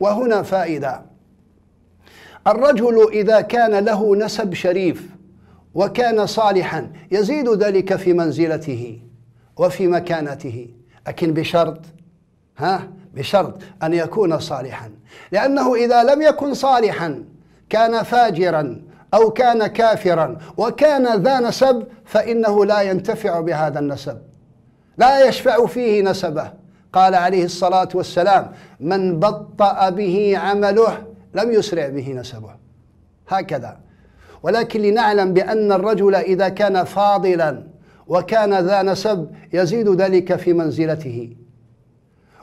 وهنا فائدة الرجل إذا كان له نسب شريف وكان صالحا يزيد ذلك في منزلته وفي مكانته لكن بشرط ها بشرط أن يكون صالحا لأنه إذا لم يكن صالحا كان فاجرا أو كان كافرا وكان ذا نسب فإنه لا ينتفع بهذا النسب لا يشفع فيه نسبه قال عليه الصلاة والسلام من بطأ به عمله لم يسرع به نسبه هكذا ولكن لنعلم بأن الرجل إذا كان فاضلا وكان ذا نسب يزيد ذلك في منزلته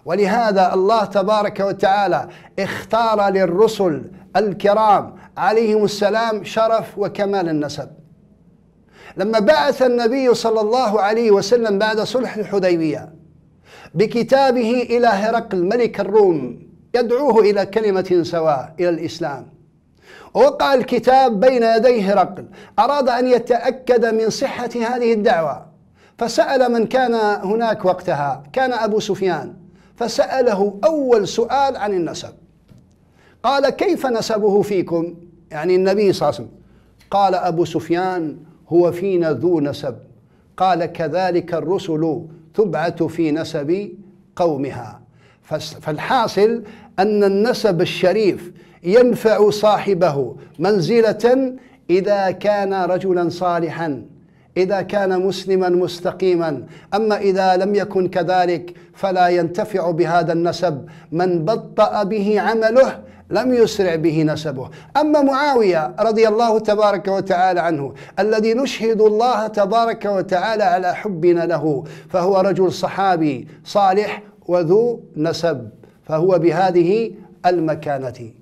ولهذا الله تبارك وتعالى اختار للرسل الكرام عليهم السلام شرف وكمال النسب لما بعث النبي صلى الله عليه وسلم بعد صلح الحديبيه بكتابه إلى هرقل ملك الروم يدعوه إلى كلمة سواء إلى الإسلام ووقع الكتاب بين يدي هرقل أراد أن يتأكد من صحة هذه الدعوة فسأل من كان هناك وقتها كان أبو سفيان فسأله أول سؤال عن النسب قال كيف نسبه فيكم يعني النبي صلى الله عليه وسلم قال أبو سفيان هو فينا ذو نسب قال كذلك الرسل تبعث في نسب قومها فالحاصل أن النسب الشريف ينفع صاحبه منزلة إذا كان رجلا صالحا إذا كان مسلما مستقيما أما إذا لم يكن كذلك فلا ينتفع بهذا النسب من بطأ به عمله لم يسرع به نسبه أما معاوية رضي الله تبارك وتعالى عنه الذي نشهد الله تبارك وتعالى على حبنا له فهو رجل صحابي صالح وذو نسب فهو بهذه المكانة